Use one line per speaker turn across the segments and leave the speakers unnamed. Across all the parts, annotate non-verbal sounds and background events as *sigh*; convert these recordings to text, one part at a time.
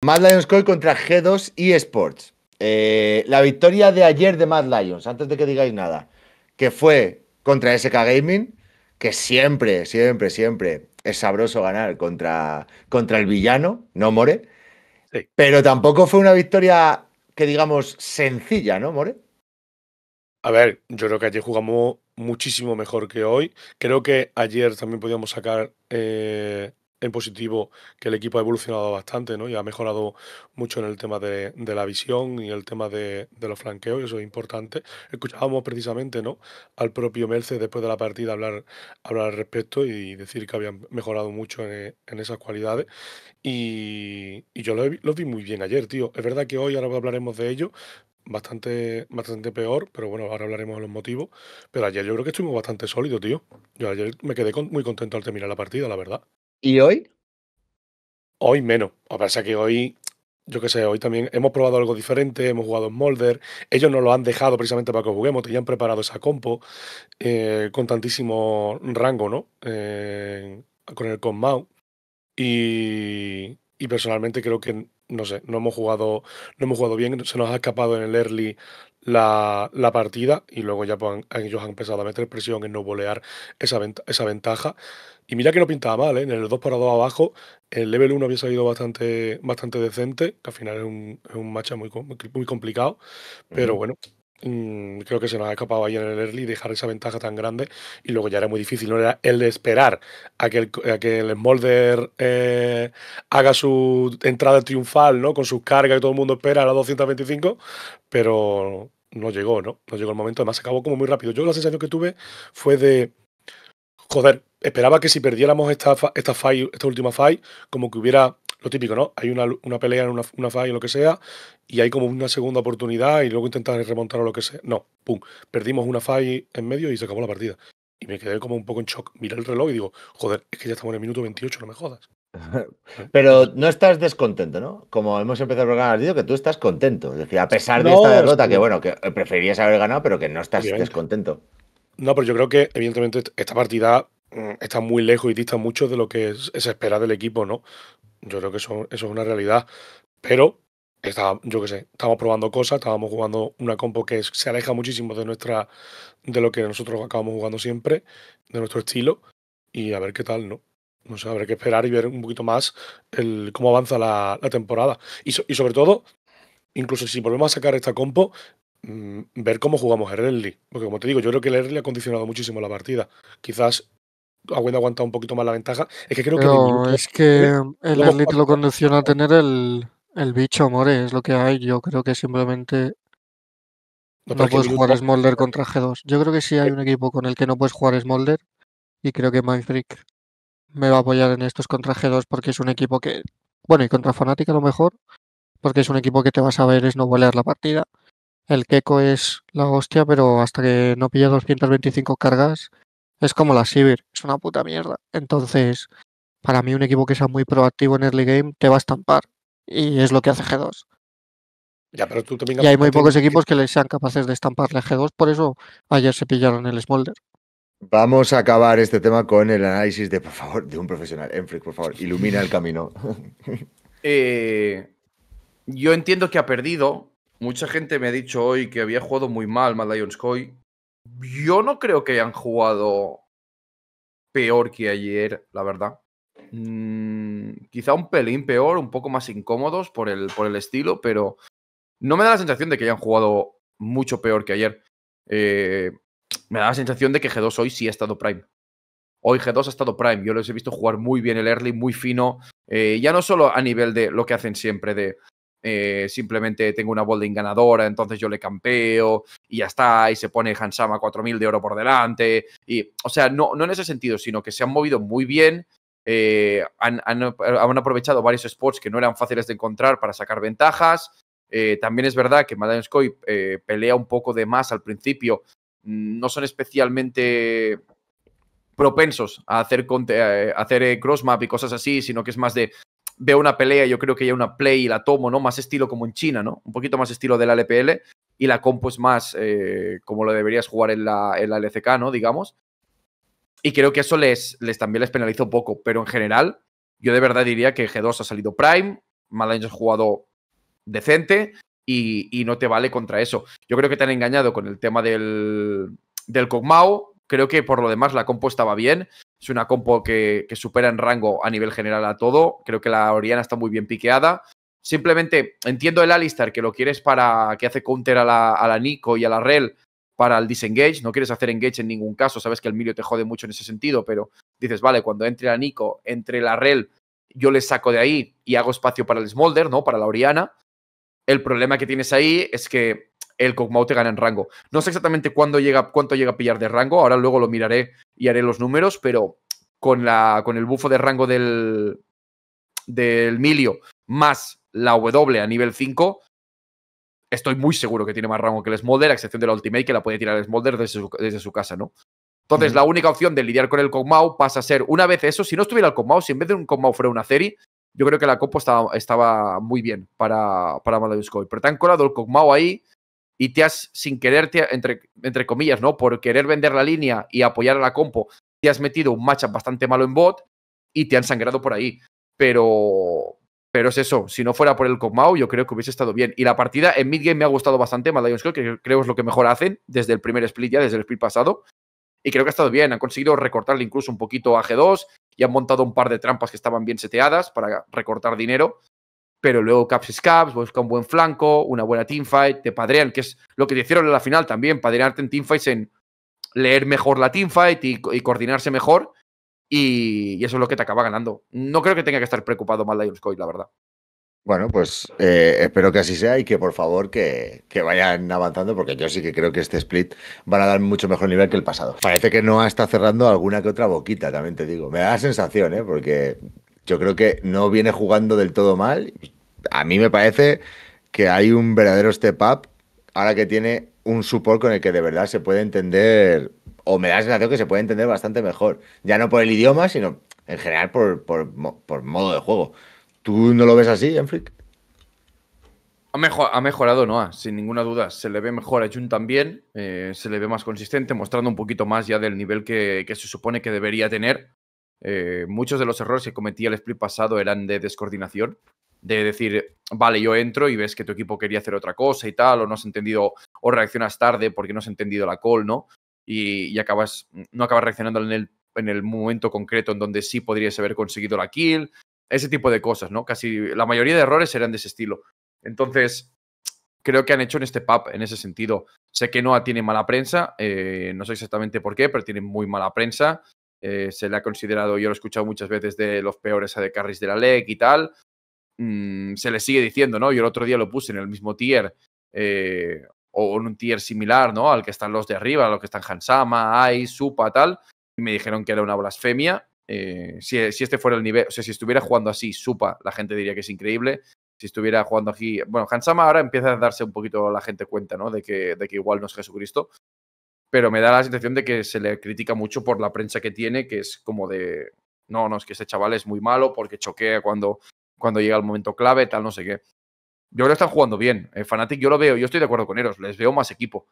Mad Lions Call contra G2 eSports. Eh, la victoria de ayer de Mad Lions, antes de que digáis nada, que fue contra SK Gaming, que siempre, siempre, siempre es sabroso ganar contra, contra el villano, no More. Pero tampoco fue una victoria que digamos sencilla, ¿no, More?
A ver, yo creo que ayer jugamos muchísimo mejor que hoy. Creo que ayer también podíamos sacar eh, en positivo que el equipo ha evolucionado bastante ¿no? y ha mejorado mucho en el tema de, la visión y el tema de, los flanqueos, eso es importante. Escuchábamos precisamente ¿no? al propio Merce después de la partida hablar, hablar al respecto y decir que habían mejorado mucho en, esas cualidades. Y, yo lo vi muy bien ayer, tío. Es verdad que hoy ahora hablaremos de ello, bastante, bastante peor, pero bueno, ahora hablaremos de los motivos. Pero ayer yo creo que estuvimos bastante sólidos, tío. Yo ayer me quedé muy contento al terminar la partida, la verdad. ¿Y hoy? Hoy menos. O sea que hoy, yo qué sé, hoy también hemos probado algo diferente, hemos jugado en Molder. Ellos nos lo han dejado precisamente para que juguemos, han preparado esa compo eh, con tantísimo rango, ¿no? Eh, con el Conmau. Y, y personalmente creo que no sé, no hemos jugado, no hemos jugado bien, se nos ha escapado en el early la, la, partida y luego ya pues, ellos han empezado a meter presión en no bolear esa, esa ventaja. Y mira que no pintaba mal, ¿eh? en el 2 para 2 abajo, el level 1 había salido bastante, bastante decente, que al final es un, es un matcha muy, muy, complicado, pero bueno, Mm, creo que se nos ha escapado ayer en el early dejar esa ventaja tan grande y luego ya era muy difícil, ¿no? Era el de esperar a que el, que el Smolder eh, haga su entrada triunfal, ¿no? Con sus cargas y todo el mundo espera a las 225, pero no llegó, ¿no? No llegó el momento, además se acabó como muy rápido. Yo la sensación que tuve fue de, joder, esperaba que si perdiéramos esta, esta, fight, esta última fight, como que hubiera lo típico, ¿no? Hay una, pelea en una, una falla o lo que sea, y hay como una segunda oportunidad y luego intentan remontar o lo que sea. No, pum, perdimos una FAI en medio y se acabó la partida. Y me quedé como un poco en shock. Miré el reloj y digo, joder, es que ya estamos en el minuto 28, no me jodas.
*laughs* Pero no estás descontento, ¿no? Como hemos empezado a programa, has dicho que tú estás contento. Es decir, a pesar de esta derrota, que... bueno, que preferirías haber ganado, pero que no estás descontento.
No, pero yo creo que, evidentemente, esta partida mm, está muy lejos y dista mucho de lo que se espera del equipo, ¿no? Yo creo que eso, es una realidad. Pero estaba, yo qué sé, estamos probando cosas, estábamos jugando una compo que se aleja muchísimo de nuestra, de lo que nosotros acabamos jugando siempre, de nuestro estilo, y a ver qué tal, ¿no? No sé, habrá que esperar y ver un poquito más el, cómo avanza la, temporada. Y, sobre todo, incluso si volvemos a sacar esta compo, mm, ver cómo jugamos el early. Porque como te digo, yo creo que el early ha condicionado muchísimo la partida. Quizás Agüed ha aguantado un poquito más la ventaja. Es que creo que. No, es que el Elite
lo condiciona a tener el, bicho, More, es lo que hay. Yo creo que simplemente no, puedes jugar Smolder contra G2. Yo creo que sí hay eh un equipo con el que no puedes jugar Smolder y creo que Mindfreak me va a apoyar en estos contra G2 porque es un equipo que, bueno, y contra Fnatic a lo mejor, porque es un equipo que te vas a ver es no bolear la partida. El Keko es la hostia, pero hasta que no pilla 225 cargas es como la Sibir, es una puta mierda. Entonces, para mí un equipo que sea muy proactivo en early game te va a estampar. Y es lo que hace G2.
pero y hay muy pocos equipos
que le sean capaces de estamparle a G2, por eso ayer se pillaron el Smolder. Vamos a acabar este tema con el análisis de, por favor, de un profesional. Enfrick, por favor, ilumina el camino. *laughs*
Eh, yo entiendo que ha perdido. Mucha gente me ha dicho hoy que había jugado muy mal Mad Lions yo no creo que hayan jugado peor que ayer, la verdad. Mm, quizá un pelín peor, un poco más incómodos por el, por el estilo, pero no me da la sensación de que hayan jugado mucho peor que ayer. Eh, me da la sensación de que G2 hoy sí ha estado prime. Hoy G2 ha estado prime. Yo los he visto jugar muy bien el early, muy fino. Eh, ya no solo a nivel de lo que hacen siempre, de eh, simplemente tengo una bolding ganadora, entonces yo le campeo y ya está, y se pone Hansama 4.000 de oro por delante. Y, o sea, no, no en ese sentido, sino que se han movido muy bien, eh, han, aprovechado varios spots que no eran fáciles de encontrar para sacar ventajas. Eh, también es verdad que Madame pelea un poco de más al principio, no son especialmente propensos a hacer, hacer crossmap y cosas así, sino que es más de veo una pelea, yo creo que ya una play y la tomo, ¿no? Más estilo como en China, ¿no? Un poquito más estilo de la LPL y la compo es más eh, como lo deberías jugar en la, en LCK, ¿no? Digamos. Y creo que eso les, les también les penalizó un poco, pero en general, yo de verdad diría que G2 ha salido Prime, Malange ha jugado decente y, no te vale contra eso. Yo creo que te han engañado con el tema del, del Kog'Maw, creo que por lo demás la compo estaba bien es una compo que, supera en rango a nivel general a todo. Creo que la Oriana está muy bien piqueada. Simplemente entiendo el Alistar que lo quieres para que hace counter a la, a la Nico y a la Rel para el disengage. No quieres hacer engage en ningún caso. Sabes que el Mirio te jode mucho en ese sentido, pero dices, vale, cuando entre la Nico, entre la Rel, yo le saco de ahí y hago espacio para el Smolder, ¿no? Para la Oriana. El problema que tienes ahí es que el Kog'Maw te gana en rango. No sé exactamente cuándo llega, cuánto llega a pillar de rango, ahora luego lo miraré y haré los números, pero con, la, con el bufo de rango del, del Milio más la W a nivel 5, estoy muy seguro que tiene más rango que el Smolder, a excepción de la Ultimate, que la puede tirar el Smolder desde su, casa, ¿no? Entonces, la única opción de lidiar con el Kog'Maw pasa a ser, una vez eso, si no estuviera el Kog'Maw, si en vez de un Kog'Maw fuera una serie, yo creo que la compo estaba, estaba muy bien para, para Maladuskoy. Pero te han colado el Kog'Maw ahí, y te has, sin quererte, entre, entre comillas, ¿no? Por querer vender la línea y apoyar a la compo, te has metido un matchup bastante malo en bot y te han sangrado por ahí. Pero, pero es eso, si no fuera por el Kog'Maw, yo creo que hubiese estado bien. Y la partida en mid game me ha gustado bastante, Mad creo que creo es lo que mejor hacen desde el primer split ya, desde el split pasado. Y creo que ha estado bien, han conseguido recortarle incluso un poquito a G2 y han montado un par de trampas que estaban bien seteadas para recortar dinero pero luego caps es caps, busca un buen flanco, una buena teamfight, te padrean, que es lo que te hicieron en la final también, padrearte en teamfights, en leer mejor la teamfight y, y coordinarse mejor, y, eso es lo que te acaba ganando. No creo que tenga que estar preocupado mal Lions Coy, la verdad.
Bueno, pues eh, espero que así sea y que por favor que, vayan avanzando, porque yo sí que creo que este split van a dar mucho mejor nivel que el pasado. Parece que no está cerrando alguna que otra boquita, también te digo. Me da la sensación, ¿eh? porque yo creo que no viene jugando del todo mal. A mí me parece que hay un verdadero step up ahora que tiene un support con el que de verdad se puede entender, o me da la sensación que se puede entender bastante mejor. Ya no por el idioma, sino en general por,
modo de juego.
¿Tú no lo ves así, Enfric?
Ha, mejorado Noah, sin ninguna duda. Se le ve mejor a Jun también, eh, se le ve más consistente, mostrando un poquito más ya del nivel que se supone que debería tener. Eh, muchos de los errores que cometía el split pasado eran de descoordinación, de decir, vale, yo entro y ves que tu equipo quería hacer otra cosa y tal, o no has entendido, o reaccionas tarde porque no has entendido la call, ¿no? Y, y acabas, no acabas reaccionando en el, momento concreto en donde sí podrías haber conseguido la kill, ese tipo de cosas, ¿no? Casi la mayoría de errores eran de ese estilo. Entonces, creo que han hecho en este pub en ese sentido. Sé que Noah tiene mala prensa, eh, no sé exactamente por qué, pero tiene muy mala prensa. Eh, se le ha considerado, yo lo he escuchado muchas veces, de los peores a de carries de la LEC y tal. Mm, se le sigue diciendo, ¿no? Yo el otro día lo puse en el mismo tier eh, o en un tier similar, ¿no? Al que están los de arriba, a los que están Hansama, Ai, Supa, tal. Y me dijeron que era una blasfemia. Eh, si, este fuera el nivel, o sea, si estuviera jugando así, Supa, la gente diría que es increíble. Si estuviera jugando aquí, bueno, Hansama ahora empieza a darse un poquito la gente cuenta, ¿no? De que, de que igual no es Jesucristo, pero me da la sensación de que se le critica mucho por la prensa que tiene, que es como de, no, no, es que ese chaval es muy malo porque choquea cuando, cuando llega el momento clave, tal, no sé qué. Yo creo que están jugando bien. El eh, Fnatic yo lo veo, yo estoy de acuerdo con ellos, les veo más equipo.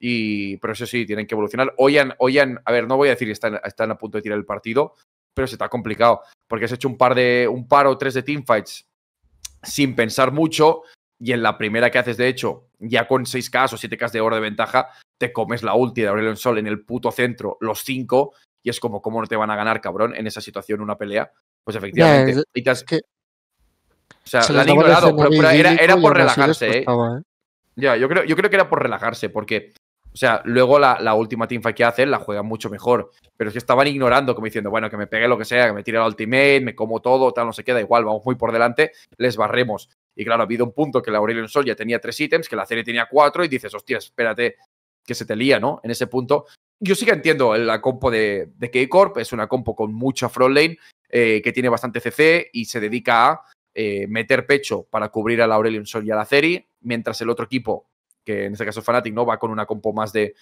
Y, pero eso sí, tienen que evolucionar. Hoy han, a ver, no voy a decir que están, a punto de tirar el partido, pero se está complicado porque has hecho un par, de, un par o tres de teamfights sin pensar mucho y en la primera que haces, de hecho, ya con 6K o 7K de oro de ventaja, te comes la ulti de Aurelion Sol en el puto centro, los 5, y es como, ¿cómo no te van a ganar, cabrón, en esa situación una pelea? Pues efectivamente. O sea, la han ignorado, era, por relajarse, ¿eh? eh. Ya, yo creo, yo creo que era por relajarse, porque, o sea, luego la, la última teamfight que hacen la juegan mucho mejor. Pero es que estaban ignorando, como diciendo, bueno, que me pegue lo que sea, que me tire la ultimate, me como todo, tal, no se queda igual, vamos muy por delante, les barremos. Y claro, ha habido un punto que la Aurelion Sol ya tenía tres ítems, que la serie tenía cuatro, y dices, hostia, espérate, que se te lía, ¿no? En ese punto. Yo sí que entiendo la compo de, K-Corp, es una compo con mucha front lane, eh, que tiene bastante CC y se dedica a eh, meter pecho para cubrir a la Aurelion Sol y a la Ceri, mientras el otro equipo, que en este caso es Fnatic, ¿no? Va con una compo más de,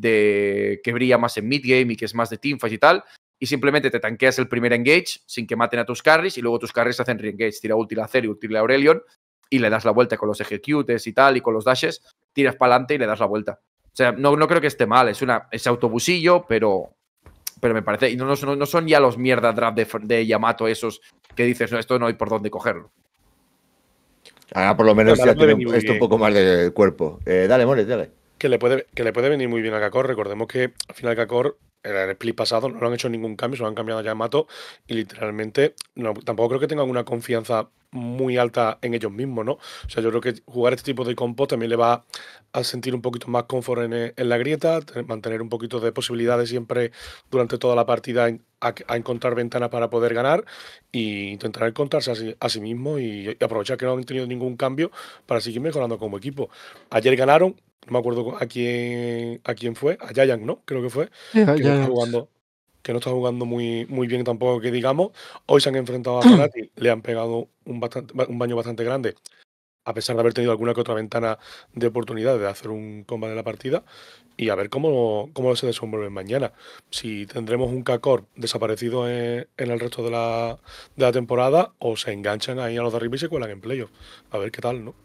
que brilla más en mid-game y que es más de teamfight y tal, y simplemente te tanqueas el primer engage sin que maten a tus carries y luego tus carries hacen re-engage, tira ulti la Ceri, ulti la Aurelion y le das la vuelta con los ejecutes y tal, y con los dashes, tiras para adelante y le das la vuelta. O sea, no, no creo que esté mal, es, una, es autobusillo, pero, pero me parece. Y no, no, son ya los mierda draft de, Yamato esos que dices, no, esto no hay por dónde cogerlo.
Ahora por lo menos ya tiene esto un poco más de cuerpo. Eh, dale,
mole dale. Que le, puede, que le puede venir muy bien a Kakor. Recordemos que al final Kakor en el split pasado no han hecho ningún cambio, se han cambiado ya a Mato y literalmente tampoco creo que tengan una confianza muy alta en ellos mismos, ¿no? O sea, yo creo que jugar este tipo de compost también le va a sentir un poquito más confort en, la grieta, mantener un poquito de posibilidades siempre durante toda la partida a, encontrar ventanas para poder ganar e intentar encontrarse a sí, mismo y, aprovechar que no han tenido ningún cambio para seguir mejorando como equipo. Ayer ganaron, no me acuerdo a quién, a quién fue, a Giant, ¿no? Creo que fue. Ah, que, No está jugando, muy, muy bien tampoco, que digamos. Hoy se han enfrentado a Ferrati, *clears throat* le han pegado un, bastante, un baño bastante grande, a pesar de haber tenido alguna que otra ventana de oportunidad de hacer un combate de la partida. Y a ver cómo, cómo se desenvuelve mañana. Si tendremos un Cacor desaparecido e, en, el resto de la, de la, temporada o se enganchan ahí a los de y se cuelan en playoff. A ver qué tal, ¿no?